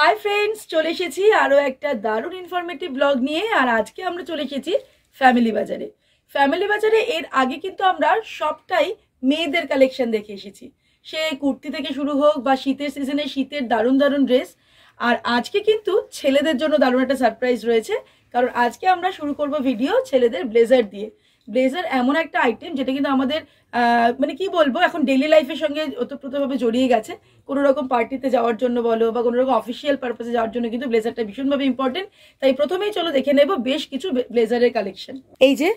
Hi friends চলে এসেছি আরও একটা দারুণ ইনফরমেটিভ ব্লগ নিয়ে আর আজকে আমরা চলে এসেছি ফ্যামিলি বাজারে ফ্যামিলি বাজারে এর আগে কিন্তু আমরা সবটাই মেয়েদের কালেকশন দেখে এসেছি সে কুর্তি থেকে শুরু হোক বা শীতের সিজনে শীতের দারুণ দারুণ ড্রেস আর আজকে কিন্তু ছেলেদের জন্য দারুণ একটা সারপ্রাইজ রয়েছে কারণ আজকে আমরা শুরু করব ভিডিও ছেলেদের ব্লেজার দিয়ে ব্লেজার এমন একটা আইটেম যেটা কিন্তু আমাদের মানে কি বলবো এখন ডেলি লাইফের সঙ্গে ওতপ্রোতভাবে জড়িয়ে গেছে কোনো রকম পার্টিতে যাওয়ার জন্য বলো বা কোনো রকম অফিসিয়াল পারপাসে যাওয়ার জন্য কিন্তু ব্লেজারটা ভীষণভাবে ইম্পর্টেন্ট তাই প্রথমেই চলো দেখে নেব বেশ কিছু ব্লেজারের কালেকশন এই যে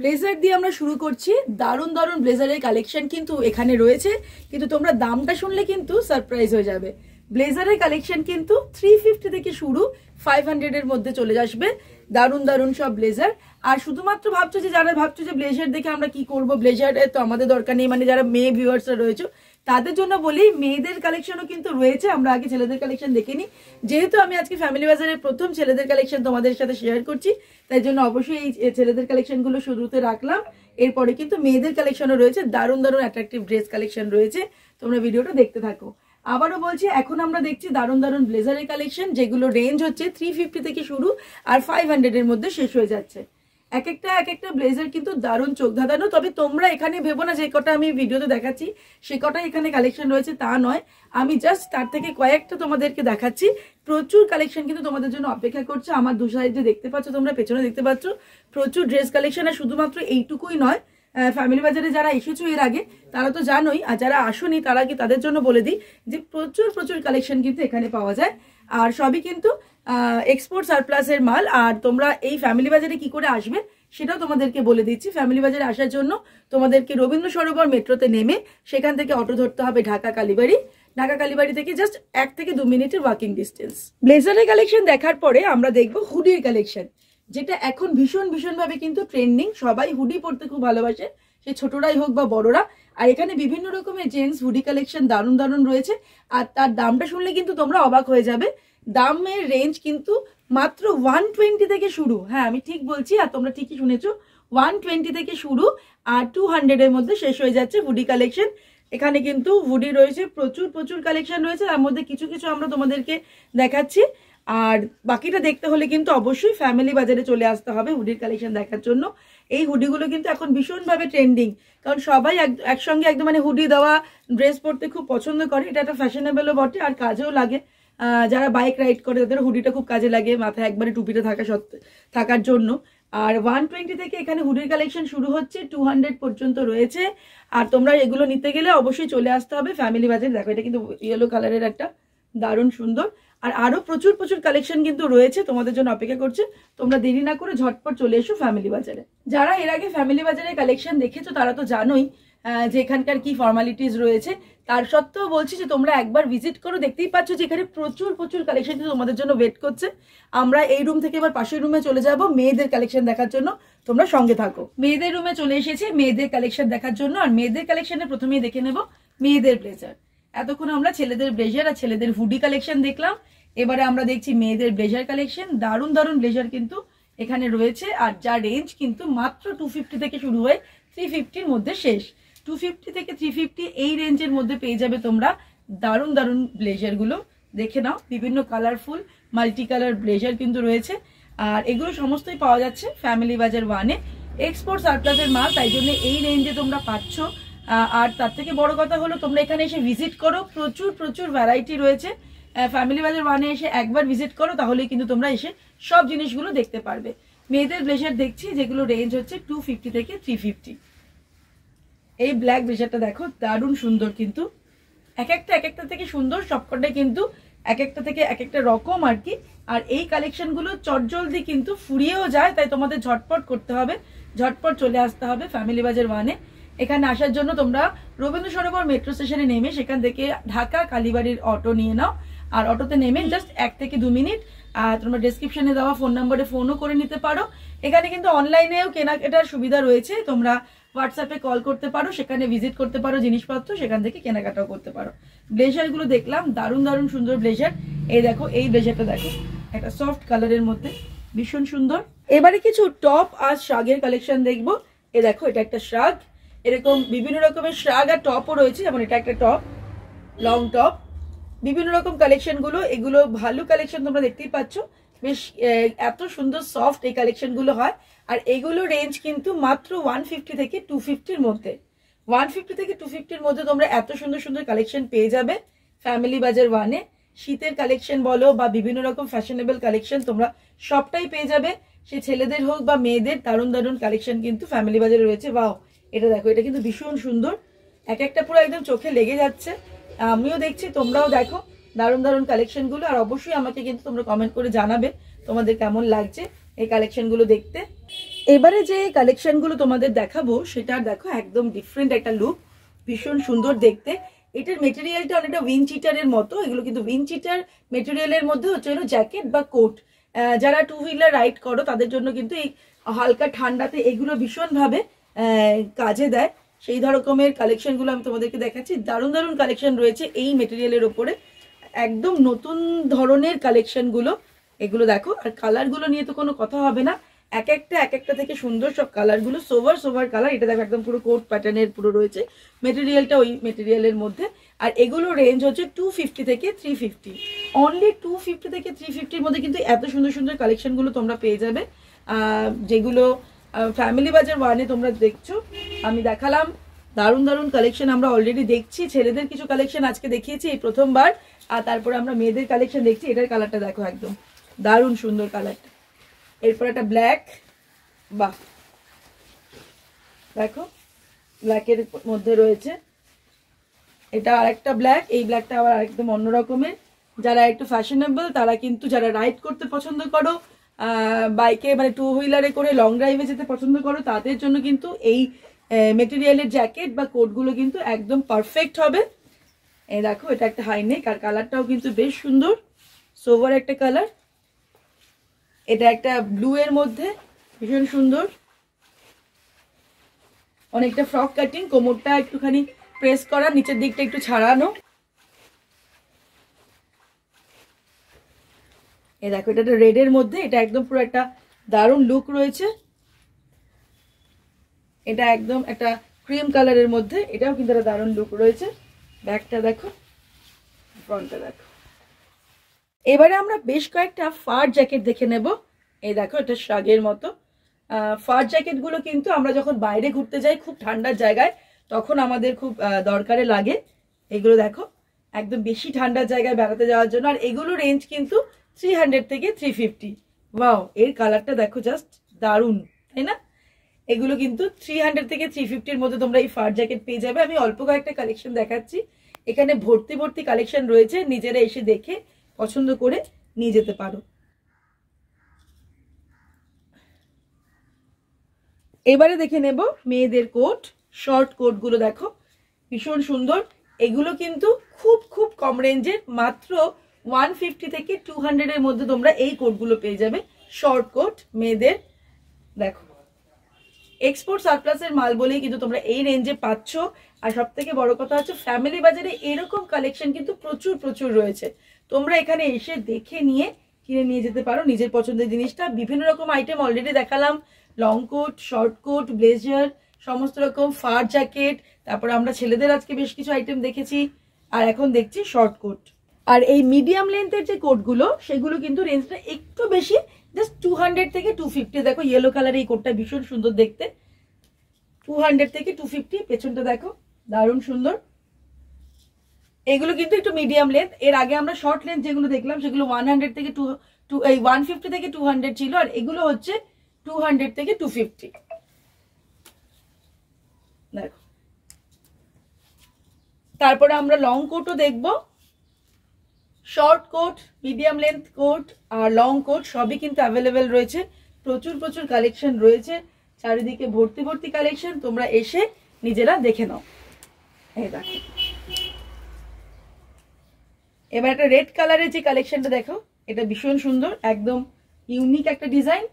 ব্লেজার দিয়ে আমরা শুরু করছি দারুণ দারুণ ব্লেজারের কালেকশন কিন্তু এখানে রয়েছে কিন্তু তোমরা দামটা শুনলে কিন্তু সারপ্রাইজ হয়ে যাবে ব্লেজারের কালেকশন কিন্তু থ্রি ফিফটি থেকে শুরু ফাইভ হান্ড্রেডের মধ্যে চলে আসবে দারুণ দারুণ সব ব্লেজার আর শুধুমাত্র ভাবছো যে যারা ভাবছো যে ব্লেজার দেখে আমরা কি করব ব্লেজার তো আমাদের দরকার নেই মানে যারা মেয়ে ভিউয়ার্সরা রয়েছে তাদের জন্য বলি মেয়েদের কালেকশনও কিন্তু রয়েছে আমরা আগে ছেলেদের কালেকশন দেখিনি যেহেতু আমি আজকে ফ্যামিলি বাজারের প্রথম ছেলেদের কালেকশন তোমাদের সাথে শেয়ার করছি তাই জন্য অবশ্যই এই ছেলেদের কালেকশনগুলো শুরুতে রাখলাম এরপরে কিন্তু মেয়েদের কালেকশনও রয়েছে দারুণ দারুণ অ্যাট্রাকটিভ ড্রেস কালেকশন রয়েছে তোমরা ভিডিওটা দেখতে থাকো আবারও বলছি এখন আমরা দেখছি দারুণ দারুণ ব্লেজারের কালেকশন যেগুলো রেঞ্জ হচ্ছে থ্রি ফিফটি থেকে শুরু আর ফাইভ হান্ড্রেডের মধ্যে শেষ হয়ে যাচ্ছে এক একটা এক একটা ব্লেজার কিন্তু দারুণ চোখ ধাঁধানো তবে তোমরা এখানে ভেবো না যে কটা আমি ভিডিওতে দেখাচ্ছি সে কটা এখানে কালেকশন রয়েছে তা নয় আমি জাস্ট তার থেকে কয়েকটা তোমাদেরকে দেখাচ্ছি প্রচুর কালেকশন কিন্তু তোমাদের জন্য অপেক্ষা করছে আমার দু সাইডে দেখতে পাচ্ছ তোমরা পেছনে দেখতে পাচ্ছ প্রচুর ড্রেস কালেকশন আর শুধুমাত্র এইটুকুই নয় ফ্যামিলি বাজারে যারা এসেছো এর আগে তারা তো জানোই আর যারা আসনি তারা কি তাদের জন্য বলে দিই যে প্রচুর প্রচুর কালেকশন কিন্তু এখানে পাওয়া যায় আর সবই কিন্তু এক্সপোর্ট সারপ্লাসের মাল আর তোমরা এই ফ্যামিলি বাজারে কি করে আসবে সেটাও তোমাদেরকে বলে দিচ্ছি ফ্যামিলি বাজারে আসার জন্য তোমাদেরকে রবীন্দ্র সরোবর মেট্রোতে নেমে সেখান থেকে অটো ধরতে হবে ঢাকা কালীবাড়ি ঢাকা কালীবাড়ি থেকে জাস্ট এক থেকে দু মিনিটের ওয়াকিং ডিস্টেন্স ব্লেজারের কালেকশন দেখার পরে আমরা দেখব হুডির কালেকশন যেটা এখন ভীষণ ভীষণভাবে কিন্তু ট্রেন্ডিং সবাই হুডি পরতে খুব ভালোবাসে সে ছোটরাই হোক বা বড়রা আর এখানে বিভিন্ন রকমের জেন্টস হুডি কালেকশন দারুণ দারুণ রয়েছে আর তার দামটা শুনলে কিন্তু তোমরা অবাক হয়ে যাবে দামের রেঞ্জ কিন্তু মাত্র ওয়ান টোয়েন্টি থেকে শুরু হ্যাঁ আমি ঠিক বলছি আর তোমরা ঠিকই শুনেছো ওয়ান টোয়েন্টি থেকে শুরু আর টু হান্ড্রেডের মধ্যে শেষ হয়ে যাচ্ছে হুডি কালেকশন এখানে কিন্তু হুডি রয়েছে প্রচুর প্রচুর কালেকশন রয়েছে তার মধ্যে কিছু কিছু আমরা তোমাদেরকে দেখাচ্ছি আর বাকিটা দেখতে হলে কিন্তু অবশ্যই ফ্যামিলি বাজারে চলে আসতে হবে হুডির কালেকশন দেখার জন্য এই হুডিগুলো কিন্তু এখন ভীষণভাবে ট্রেন্ডিং কারণ সবাই একসঙ্গে একদম মানে হুডি দেওয়া ড্রেস পরতে খুব পছন্দ করে এটা একটা ফ্যাশনেবলও বটে আর কাজেও লাগে যারা বাইক রাইড করে তাদের হুডিটা খুব কাজে লাগে মাথায় একবারে টুপিটা থাকা সত্ত্বে থাকার জন্য আর ওয়ান টোয়েন্টি থেকে এখানে হুডির কালেকশন শুরু হচ্ছে টু হান্ড্রেড পর্যন্ত রয়েছে আর তোমরা এগুলো নিতে গেলে অবশ্যই চলে আসতে হবে ফ্যামিলি বাজার দেখো এটা কিন্তু ইয়েলো কালারের একটা দারুণ সুন্দর আর আরও প্রচুর প্রচুর কালেকশন কিন্তু রয়েছে তোমাদের জন্য অপেক্ষা করছে তোমরা দেরি না করে ঝটপট চলে এসো ফ্যামিলি বাজারে যারা এর আগে ফ্যামিলি বাজারে কালেকশন দেখেছো তারা তো জানোই যেখানকার কি ফর্মালিটিস রয়েছে তার সত্ত্বেও বলছি যে তোমরা একবার ভিজিট করো দেখতেই পাচ্ছ যে এখানে প্রচুর প্রচুর কালেকশন তোমাদের জন্য ওয়েট করছে আমরা এই রুম থেকে এবার পাশের রুমে চলে যাব মেয়েদের কালেকশন দেখার জন্য তোমরা সঙ্গে থাকো মেয়েদের রুমে চলে এসেছি মেয়েদের কালেকশন দেখার জন্য আর মেয়েদের কালেকশনে প্রথমেই দেখে নেব মেয়েদের ব্লেজার এতক্ষণ আমরা ছেলেদের ব্লেজার আর ছেলেদের হুডি কালেকশন দেখলাম এবারে আমরা দেখছি মেয়েদের ব্লেজার কালেকশন দারুণ দারুণ ব্লেজার কিন্তু এখানে রয়েছে আর যা রেঞ্জ কিন্তু মাত্র টু ফিফটি থেকে শুরু হয়ে থ্রি ফিফটির মধ্যে শেষ টু ফিফটি থেকে থ্রি ফিফটি এই রেঞ্জের মধ্যে পেয়ে যাবে তোমরা দারুণ দারুণ ব্লেজারগুলো দেখে নাও বিভিন্ন কালারফুল মাল্টি কালার ব্লেজার কিন্তু রয়েছে আর এগুলো সমস্তই পাওয়া যাচ্ছে ফ্যামিলি বাজার ওয়ানে এক্সপোর্ট সারপ্লাসের মাল তাই জন্য এই রেঞ্জে তোমরা পাচ্ছ আর তার থেকে বড় কথা হলো তোমরা এখানে এসে ভিজিট করো প্রচুর প্রচুর ভ্যারাইটি রয়েছে ফ্যামিলি বাজার ওয়ানে এসে একবার ভিজিট করো তাহলেই কিন্তু তোমরা এসে সব জিনিসগুলো দেখতে পারবে মেয়েদের ব্লেজার দেখছি যেগুলো রেঞ্জ হচ্ছে টু ফিফটি থেকে থ্রি ফিফটি এই ব্ল্যাক ব্লেজারটা দেখো দারুণ সুন্দর কিন্তু এক একটা এক একটা থেকে সুন্দর সবকটাই কিন্তু এক একটা থেকে এক একটা রকম আর কি আর এই কালেকশনগুলো চটজলদি কিন্তু ফুরিয়েও যায় তাই তোমাদের ঝটপট করতে হবে ঝটপট চলে আসতে হবে ফ্যামিলি বাজার ওয়ানে এখানে আসার জন্য তোমরা রবীন্দ্র সরোবর মেট্রো স্টেশনে নেমে সেখান থেকে ঢাকা কালীবাড়ির অটো নিয়ে নাও আর অটোতে নেমে জাস্ট এক থেকে দু মিনিট আর তোমরা ডিসক্রিপশনে দেওয়া ফোন নাম্বারে ফোনও করে নিতে পারো এখানে কিন্তু অনলাইনেও কেনাকাটার সুবিধা রয়েছে তোমরা হোয়াটসঅ্যাপে কল করতে পারো সেখানে ভিজিট করতে পারো জিনিসপত্র সেখান থেকে কেনাকাটাও করতে পারো ব্লেজারগুলো দেখলাম দারুণ দারুণ সুন্দর ব্লেজার এই দেখো এই ব্লেজারটা দেখো একটা সফট কালারের মধ্যে ভীষণ সুন্দর এবারে কিছু টপ আর শাগের কালেকশন দেখবো এ দেখো এটা একটা শাগ এরকম বিভিন্ন রকমের শাগ আর টপও রয়েছে যেমন এটা একটা টপ লং টপ বিভিন্ন রকম কালেকশনগুলো এগুলো ভালো কালেকশন তোমরা দেখতেই পাচ্ছ বেশ এত সুন্দর সফট এই কালেকশনগুলো হয় আর এগুলো রেঞ্জ কিন্তু মাত্র ওয়ান ফিফটি থেকে টু ফিফটির মধ্যে ওয়ান ফিফটি থেকে টু ফিফটির মধ্যে তোমরা এত সুন্দর সুন্দর কালেকশন পেয়ে যাবে ফ্যামিলি বাজার ওয়ানে শীতের কালেকশন বলো বা বিভিন্ন রকম ফ্যাশনেবল কালেকশন তোমরা সবটাই পেয়ে যাবে সে ছেলেদের হোক বা মেয়েদের দারুণ দারুণ কালেকশন কিন্তু ফ্যামিলি বাজারে রয়েছে বাও এটা দেখো এটা কিন্তু ভীষণ সুন্দর এক একটা পুরো একদম চোখে লেগে যাচ্ছে আমিও দেখছি তোমরাও দেখো দারুণ দারুণ কালেকশনগুলো আর অবশ্যই আমাকে কিন্তু তোমরা কমেন্ট করে জানাবে তোমাদের কেমন লাগছে এই কালেকশনগুলো দেখতে এবারে যে কালেকশনগুলো তোমাদের দেখাবো সেটা দেখো একদম ডিফারেন্ট একটা লুক ভীষণ সুন্দর দেখতে এটার মেটেরিয়ালটা অনেকটা চিটারের মতো এগুলো কিন্তু উইনচিটার মেটেরিয়ালের মধ্যে হচ্ছে হলো জ্যাকেট বা কোট যারা টু হুইলার রাইড করো তাদের জন্য কিন্তু এই হালকা ঠান্ডাতে এগুলো ভীষণভাবে কাজে দেয় সেই ধরকমের কালেকশনগুলো আমি তোমাদেরকে দেখাচ্ছি দারুণ দারুণ কালেকশন রয়েছে এই মেটেরিয়ালের ওপরে একদম নতুন ধরনের কালেকশনগুলো এগুলো দেখো আর কালারগুলো নিয়ে তো কোনো কথা হবে না এক একটা এক একটা থেকে সুন্দর সব কালারগুলো সোভার সোভার কালার এটা দেখো একদম পুরো কোট প্যাটার্নের পুরো রয়েছে মেটেরিয়ালটা ওই মেটেরিয়ালের মধ্যে আর এগুলো রেঞ্জ হচ্ছে টু ফিফটি থেকে three fifty only two fifty থেকে থ্রি ফিফটির মধ্যে কিন্তু এত সুন্দর সুন্দর কালেকশনগুলো তোমরা পেয়ে যাবে যেগুলো ফ্যামিলি বাজার ওয়ানে তোমরা দেখছো আমি দেখালাম দারুণ দারুণ কালেকশন আমরা অলরেডি দেখছি ছেলেদের কিছু কালেকশন আজকে দেখিয়েছি এই প্রথমবার আর তারপরে আমরা মেয়েদের কালেকশন দেখছি এটার কালারটা দেখো একদম দারুণ সুন্দর কালারটা এরপর একটা ব্ল্যাক বাহ দেখো ব্ল্যাকের মধ্যে রয়েছে এটা আরেকটা ব্ল্যাক এই ব্ল্যাকটা আবার একদম অন্য রকমের যারা একটু ফ্যাশনেবল তারা কিন্তু যারা রাইড করতে পছন্দ করো বাইকে মানে টু হুইলারে করে লং ড্রাইভে যেতে পছন্দ করো তাদের জন্য কিন্তু এই মেটেরিয়ালের জ্যাকেট বা কোটগুলো কিন্তু একদম পারফেক্ট হবে এ দেখো এটা একটা হাই নেক আর কালারটাও কিন্তু বেশ সুন্দর সোভার একটা কালার এটা একটা ব্লু এর মধ্যে ভীষণ সুন্দর অনেকটা ফ্রক কাটিং কোমরটা একটুখানি প্রেস করা নিচের দিকটা একটু ছাড়ানো এ দেখো এটা রেড এর মধ্যে এটা একদম পুরো একটা দারুণ লুক রয়েছে এটা একদম একটা ক্রিম কালারের মধ্যে এটাও কিন্তু একটা দারুণ লুক রয়েছে ব্যাগটা দেখো ফ্রন্টটা দেখো এবারে আমরা বেশ কয়েকটা ফার জ্যাকেট দেখে নেব এই দেখো এটা শাগের মতো ফার জ্যাকেটগুলো কিন্তু আমরা যখন বাইরে ঘুরতে যাই খুব ঠান্ডার জায়গায় তখন আমাদের খুব দরকারে লাগে এগুলো দেখো একদম বেশি ঠান্ডার জায়গায় বেড়াতে যাওয়ার জন্য আর এগুলো রেঞ্জ কিন্তু থ্রি হান্ড্রেড থেকে থ্রি ফিফটি ওয়াও এর কালারটা দেখো জাস্ট দারুণ তাই না এগুলো কিন্তু থ্রি হান্ড্রেড থেকে থ্রি ফিফটির মধ্যে তোমরা এই ফার জ্যাকেট পেয়ে যাবে আমি অল্প কয়েকটা কালেকশন দেখাচ্ছি এখানে ভর্তি ভর্তি কালেকশন রয়েছে নিজেরা এসে দেখে পছন্দ করে নিয়ে যেতে পারো এবারে দেখে নেব মেয়েদের কোট শর্ট কোটগুলো দেখো ভীষণ সুন্দর এগুলো কিন্তু খুব খুব কম রেঞ্জের মাত্র ওয়ান ফিফটি থেকে টু হান্ড্রেডের মধ্যে তোমরা এই কোটগুলো পেয়ে যাবে শর্ট কোট মেয়েদের দেখো এক্সপোর্ট সারপ্লাসের মাল বলেই কিন্তু তোমরা এই রেঞ্জে পাচ্ছ আর সব থেকে বড় কথা হচ্ছে ফ্যামিলি বাজারে এরকম কালেকশন কিন্তু প্রচুর প্রচুর রয়েছে তোমরা এখানে এসে দেখে নিয়ে কিনে নিয়ে যেতে পারো নিজের পছন্দের জিনিসটা বিভিন্ন রকম আইটেম অলরেডি দেখালাম long coat short coat blazer সমস্ত রকম ফার জ্যাকেট তারপর আমরা ছেলেদের আজকে বেশ কিছু আইটেম দেখেছি আর এখন দেখছি শর্ট কোট আর এই মিডিয়াম লেন্থের যে কোটগুলো সেগুলো কিন্তু রেঞ্জটা একটু বেশি জাস্ট টু হান্ড্রেড থেকে টু ফিফটি দেখো ইয়েলো কালার এই কোটটা ভীষণ সুন্দর দেখতে টু হান্ড্রেড থেকে টু ফিফটি পেছনটা দেখো দারুণ সুন্দর এগুলো কিন্তু একটু মিডিয়াম লেন্থ এর আগে আমরা শর্ট লেন্থ যেগুলো দেখলাম সেগুলো ওয়ান হান্ড্রেড থেকে টু টু এই ওয়ান ফিফটি থেকে টু হান্ড্রেড ছিল আর এগুলো হচ্ছে টু হান্ড্রেড থেকে টু ফিফটি দেখো তারপরে আমরা লং কোটও দেখবো short coat medium length coat আর লং কোট সবই কিন্তু অ্যাভেলেবেল রয়েছে প্রচুর প্রচুর কালেকশন রয়েছে চারিদিকে ভর্তি ভর্তি কালেকশন তোমরা এসে নিজেরা দেখে নাও এবার একটা রেড কালারের যে কালেকশনটা দেখো এটা ভীষণ সুন্দর একদম ইউনিক একটা ডিজাইন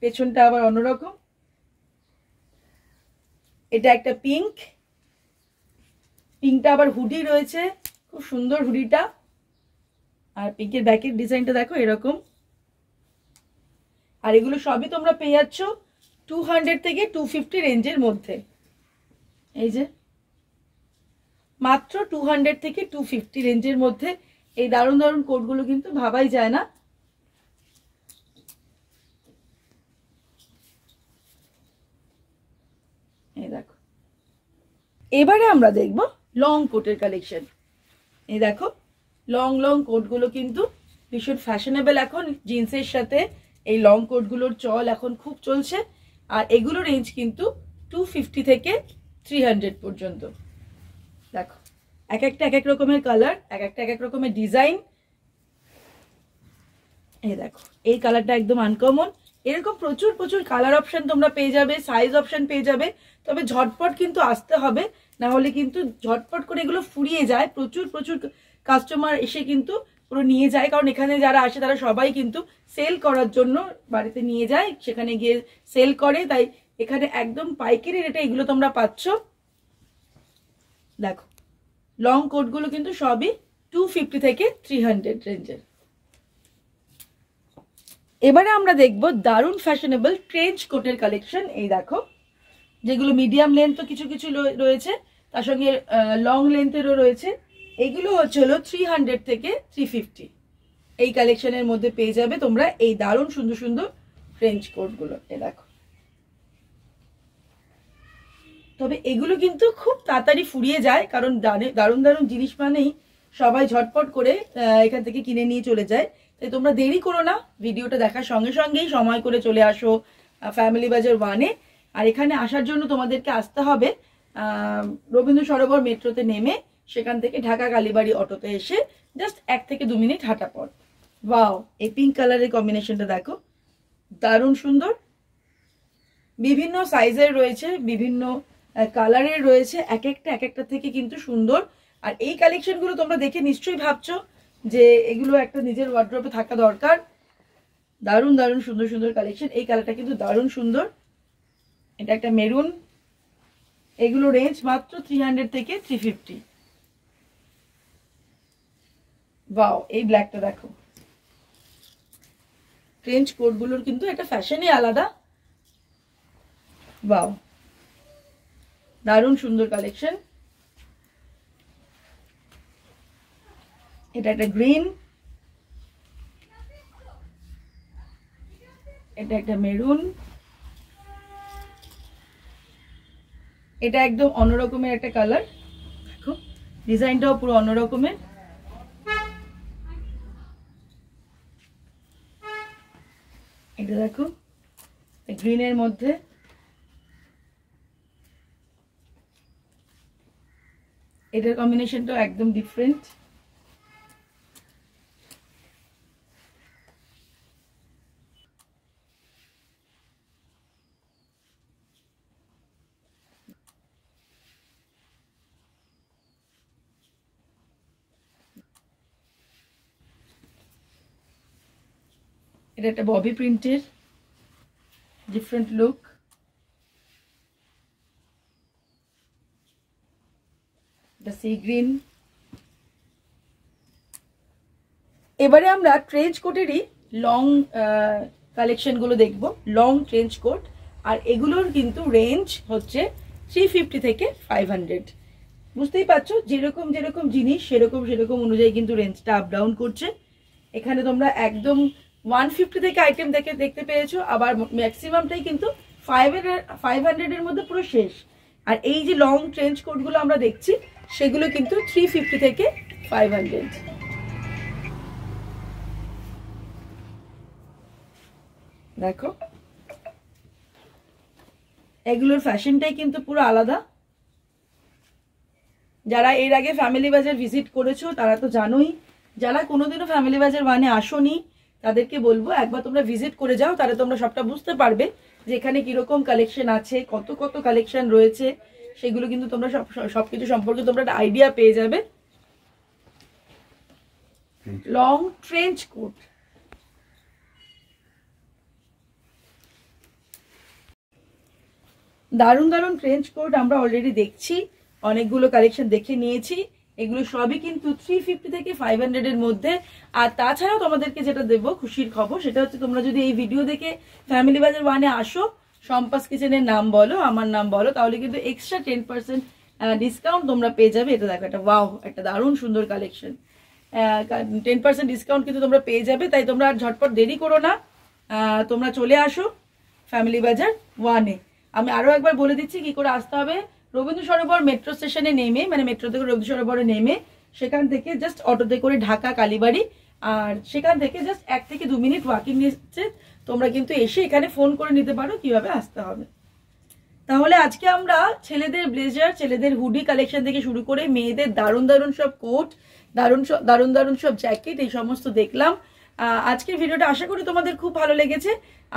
পেছনটা আবার অন্যরকম এটা একটা পিঙ্ক পিঙ্কটা আবার হুডি রয়েছে খুব সুন্দর হুডিটা আর পিঙ্কের ব্যাকের ডিজাইনটা দেখো এরকম আর এগুলো সবই তোমরা পেয়ে যাচ্ছ টু হান্ড্রেড থেকে টু ফিফটি রেঞ্জের মধ্যে এই যে মাত্র টু হান্ড্রেড থেকে টু ফিফটি রেঞ্জের মধ্যে এই দারুণ দারুণ কোডগুলো কিন্তু ভাবাই যায় না এই দেখো এবারে আমরা দেখব লং কোটের কালেকশন এই দেখো লং লং কোটগুলো কিন্তু ভীষণ ফ্যাশনেবল এখন জিন্সের সাথে এই লং কোটগুলোর চল এখন খুব চলছে আর এগুলো রেঞ্জ কিন্তু টু ফিফটি থেকে থ্রি হান্ড্রেড পর্যন্ত দেখো এক একটা এক এক রকমের কালার এক একটা এক এক রকমের ডিজাইন এই দেখো এই কালারটা একদম আনকমন এরকম প্রচুর প্রচুর কালার অপশান তোমরা পেয়ে যাবে সাইজ অপশান পেয়ে যাবে তবে ঝটপট কিন্তু আসতে হবে না হলে কিন্তু ঝটপট করে এগুলো ফুরিয়ে যায় প্রচুর প্রচুর কাস্টমার এসে কিন্তু পুরো নিয়ে যায় কারণ এখানে যারা আসে তারা সবাই কিন্তু সেল করার জন্য বাড়িতে নিয়ে যায় সেখানে গিয়ে সেল করে তাই এখানে একদম পাইকারি রেটে এগুলো তোমরা পাচ্ছ দেখো লং কোটগুলো কিন্তু সবই টু ফিফটি থেকে থ্রি হান্ড্রেড রেঞ্জের এবারে আমরা দেখব দারুণ ফ্যাশনেবল ট্রেঞ্চ কোটের কালেকশন এই দেখো যেগুলো মিডিয়াম লেন্থ তো কিছু কিছু রয়েছে তার সঙ্গে লং লেন্থেরও রয়েছে এগুলো হচ্ছে হলো থ্রি হান্ড্রেড থেকে থ্রি ফিফটি এই কালেকশনের মধ্যে পেয়ে যাবে তোমরা এই দারুণ সুন্দর সুন্দর ফ্রেঞ্চ কোটগুলো এ দেখো তবে এগুলো কিন্তু খুব তাড়াতাড়ি ফুরিয়ে যায় কারণ দারুণ দারুণ জিনিস মানেই সবাই ঝটপট করে এখান থেকে কিনে নিয়ে চলে যায় তাই তোমরা দেরি করো না ভিডিওটা দেখার সঙ্গে সঙ্গেই সময় করে চলে আসো ফ্যামিলি বাজার ওয়ানে আর এখানে আসার জন্য তোমাদেরকে আসতে হবে রবীন্দ্র সরোবর মেট্রোতে নেমে সেখান থেকে ঢাকা কালীবাড়ি অটোতে এসে জাস্ট এক থেকে দু মিনিট হাঁটা পর বাও এই পিঙ্ক কালারের কম্বিনেশনটা দেখো দারুণ সুন্দর বিভিন্ন সাইজের রয়েছে বিভিন্ন কালারের রয়েছে এক একটা এক একটা থেকে কিন্তু সুন্দর আর এই কালেকশনগুলো তোমরা দেখে নিশ্চয়ই ভাবছো যে এগুলো একটা নিজের ওয়ার্ড্রপে থাকা দরকার দারুণ দারুণ সুন্দর সুন্দর কালেকশন এই কালারটা কিন্তু দারুণ সুন্দর এটা একটা মেরুন এগুলো রেঞ্জ মাত্র থ্রি থেকে থ্রি বাও এই ব্ল্যাকটা দেখো ফ্রেঞ্চ গুলোর কিন্তু একটা ফ্যাশনই আলাদা বাও দারুণ সুন্দর কালেকশন এটা একটা গ্রিন এটা একটা মেরুন এটা একদম অন্যরকমের একটা কালার দেখো ডিজাইনটাও পুরো অন্যরকমের গ্রিনের মধ্যে এটার কম্বিনেশনটা একদম ডিফারেন্ট এটা একটা ববি প্রিন্টের different look. The sea green. এবারে আমরা ট্রেঞ্চ কোটেরই লং কালেকশনগুলো দেখব লং ট্রেঞ্চ কোট আর এগুলোর কিন্তু রেঞ্জ হচ্ছে থ্রি ফিফটি থেকে ফাইভ হান্ড্রেড বুঝতেই পারছো যেরকম যেরকম জিনিস সেরকম সেরকম অনুযায়ী কিন্তু রেঞ্জটা আপ ডাউন করছে এখানে তোমরা একদম ওয়ান ফিফটি থেকে আইটেম দেখে দেখতে পেয়েছো আবার ম্যাক্সিমামটাই কিন্তু ফাইভ ফাইভ হান্ড্রেডের মধ্যে পুরো শেষ আর এই যে লং ট্রেঞ্চ কোটগুলো আমরা দেখছি সেগুলো কিন্তু থ্রি ফিফটি থেকে ফাইভ হান্ড্রেড দেখো এগুলোর ফ্যাশনটাই কিন্তু পুরো আলাদা যারা এর আগে ফ্যামিলি বাজার ভিজিট করেছো তারা তো জানোই যারা কোনোদিনও ফ্যামিলি বাজার মানে আসোনি তাদেরকে বলবো একবার তোমরা ভিজিট করে যাও তাহলে তোমরা সবটা বুঝতে পারবে যে এখানে কীরকম কালেকশন আছে কত কত কালেকশন রয়েছে সেগুলো কিন্তু তোমরা সব সব কিছু সম্পর্কে তোমরা একটা আইডিয়া পেয়ে যাবে লং ট্রেঞ্চ কোট দারুণ দারুণ ট্রেঞ্চ কোট আমরা অলরেডি দেখছি অনেকগুলো কালেকশন দেখে নিয়েছি এগুলো সবই কিন্তু থ্রি ফিফটি থেকে ফাইভ হান্ড্রেডের মধ্যে আর তাছাড়াও তোমাদেরকে যেটা দেবো খুশির খবর সেটা হচ্ছে তোমরা যদি এই ভিডিও দেখে ফ্যামিলি বাজার ওয়ানে আসো সম্পাস কিচেনের নাম বলো আমার নাম বলো তাহলে কিন্তু এক্সট্রা টেন পার্সেন্ট ডিসকাউন্ট তোমরা পেয়ে যাবে এটা দেখো একটা ওয়াও একটা দারুণ সুন্দর কালেকশন টেন পার্সেন্ট ডিসকাউন্ট কিন্তু তোমরা পেয়ে যাবে তাই তোমরা আর ঝটপট দেরি করো না তোমরা চলে আসো ফ্যামিলি বাজার ওয়ানে আমি আরও একবার বলে দিচ্ছি কি করে আসতে হবে রবীন্দ্র সরোবর মেট্রো স্টেশনে নেমে মানে মেট্রো থেকে রবীন্দ্র সরোবরে নেমে সেখান থেকে জাস্ট অটোতে করে ঢাকা কালীবাড়ি আর সেখান থেকে জাস্ট এক থেকে দু মিনিট ওয়াকিং নিচ্ছে তোমরা কিন্তু এসে এখানে ফোন করে নিতে পারো কিভাবে আসতে হবে তাহলে আজকে আমরা ছেলেদের ব্লেজার ছেলেদের হুডি কালেকশন থেকে শুরু করে মেয়েদের দারুণ দারুণ সব কোট দারুণ দারুণ দারুণ সব জ্যাকেট এই সমস্ত দেখলাম আজকের ভিডিওটা আশা করি তোমাদের খুব ভালো লেগেছে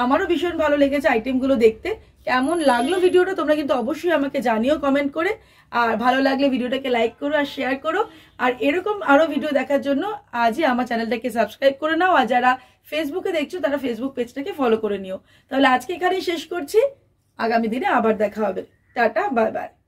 আমারও ভীষণ ভালো লেগেছে আইটেমগুলো দেখতে কেমন লাগলো ভিডিওটা তোমরা কিন্তু অবশ্যই আমাকে জানিও কমেন্ট করে আর ভালো লাগলে ভিডিওটাকে লাইক করো আর শেয়ার করো আর এরকম আরও ভিডিও দেখার জন্য আজই আমার চ্যানেলটাকে সাবস্ক্রাইব করে নাও আর যারা ফেসবুকে দেখছো তারা ফেসবুক পেজটাকে ফলো করে নিও তাহলে আজকে এখানেই শেষ করছি আগামী দিনে আবার দেখা হবে টাটা বাই বাই